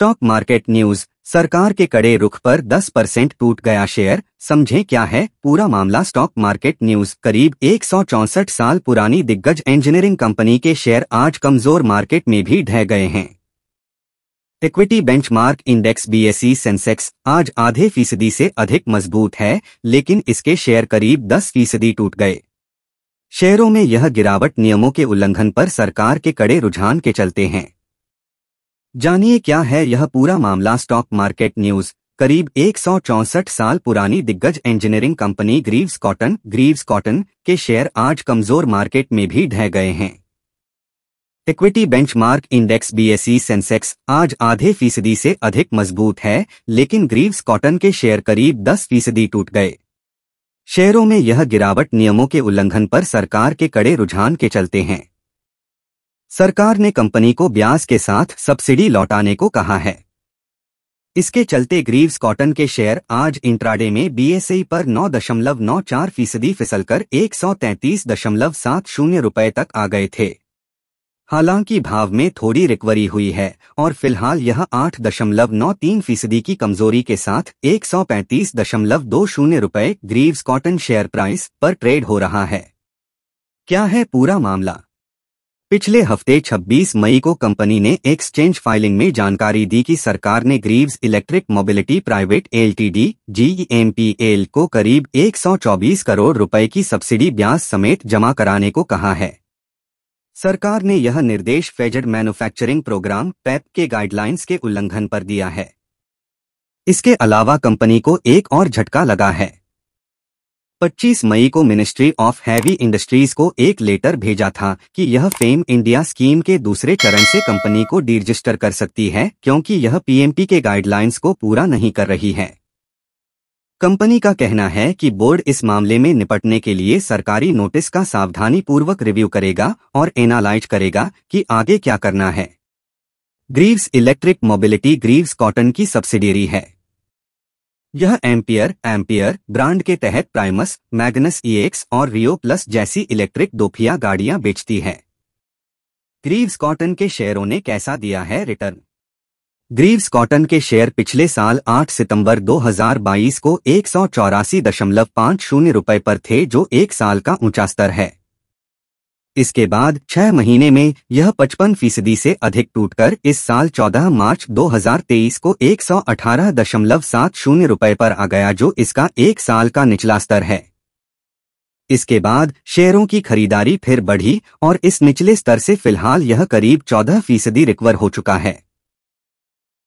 stock market news सरकार के कड़े रुख पर 10 परसेंट टूट गया शेयर समझें क्या है पूरा मामला स्टॉक मार्केट न्यूज करीब एक साल पुरानी दिग्गज इंजीनियरिंग कंपनी के शेयर आज कमजोर मार्केट में भी ढह गए हैं equity benchmark index BSE e Sensex आज आधे फीसदी से अधिक मजबूत है लेकिन इसके शेयर करीब 10 फीसदी टूट गए शेयरों में यह गिरावट नियमों के उल्लंघन पर सरकार के कड़े रुझान के चलते हैं जानिए क्या है यह पूरा मामला स्टॉक मार्केट न्यूज करीब एक साल पुरानी दिग्गज इंजीनियरिंग कंपनी ग्रीव्स कॉटन ग्रीव्स कॉटन के शेयर आज कमजोर मार्केट में भी ढह गए हैं equity benchmark index BSE Sensex आज आधे फीसदी से अधिक मजबूत है लेकिन ग्रीव्स कॉटन के शेयर करीब 10 फीसदी टूट गए शेयरों में यह गिरावट नियमों के उल्लंघन पर सरकार के कड़े रुझान के चलते हैं सरकार ने कंपनी को ब्याज के साथ सब्सिडी लौटाने को कहा है इसके चलते ग्रीव्स कॉटन के शेयर आज इंट्राडे में बीएसई पर 9.94 फीसदी फिसलकर एक सौ रुपए तक आ गए थे हालांकि भाव में थोड़ी रिकवरी हुई है और फिलहाल यह 8.93 फीसदी की कमजोरी के साथ एक सौ रुपए ग्रीव्स कॉटन शेयर प्राइस पर ट्रेड हो रहा है क्या है पूरा मामला पिछले हफ्ते 26 मई को कंपनी ने एक्सचेंज फाइलिंग में जानकारी दी कि सरकार ने Greaves electric mobility private L T D L को करीब 124 करोड़ रुपए की सब्सिडी ब्याज समेत जमा कराने को कहा है सरकार ने यह निर्देश फेजर मैन्युफैक्चरिंग प्रोग्राम पैप के गाइडलाइंस के उल्लंघन पर दिया है इसके अलावा कंपनी को एक और झटका लगा है 25 मई को मिनिस्ट्री ऑफ हैवी इंडस्ट्रीज को एक लेटर भेजा था कि यह फेम इंडिया स्कीम के दूसरे चरण से कंपनी को डिरजिस्टर कर सकती है क्योंकि यह पीएमपी के गाइडलाइंस को पूरा नहीं कर रही है कंपनी का कहना है कि बोर्ड इस मामले में निपटने के लिए सरकारी नोटिस का सावधानी पूर्वक रिव्यू करेगा और एनालाइज करेगा कि आगे क्या करना है ग्रीव्स इलेक्ट्रिक मोबिलिटी ग्रीव्स कॉटन की सब्सिडियरी है यह एम्पियर एम्पियर ब्रांड के तहत प्राइमस मैग्नस ईएक्स e और रियो प्लस जैसी इलेक्ट्रिक दोफिया गाड़ियां बेचती है ग्रीव्स कॉटन के शेयरों ने कैसा दिया है रिटर्न ग्रीव्स कॉटन के शेयर पिछले साल 8 सितंबर 2022 को एक सौ चौरासी दशमलव पाँच शून्य पर थे जो एक साल का ऊंचा स्तर है इसके बाद छह महीने में यह पचपन फीसदी से अधिक टूटकर इस साल 14 मार्च 2023 को एक सौ अठारह दशमलव सात शून्य रूपए पर आ गया जो इसका एक साल का निचला स्तर है इसके बाद शेयरों की खरीदारी फिर बढ़ी और इस निचले स्तर से फिलहाल यह करीब 14 फीसदी रिकवर हो चुका है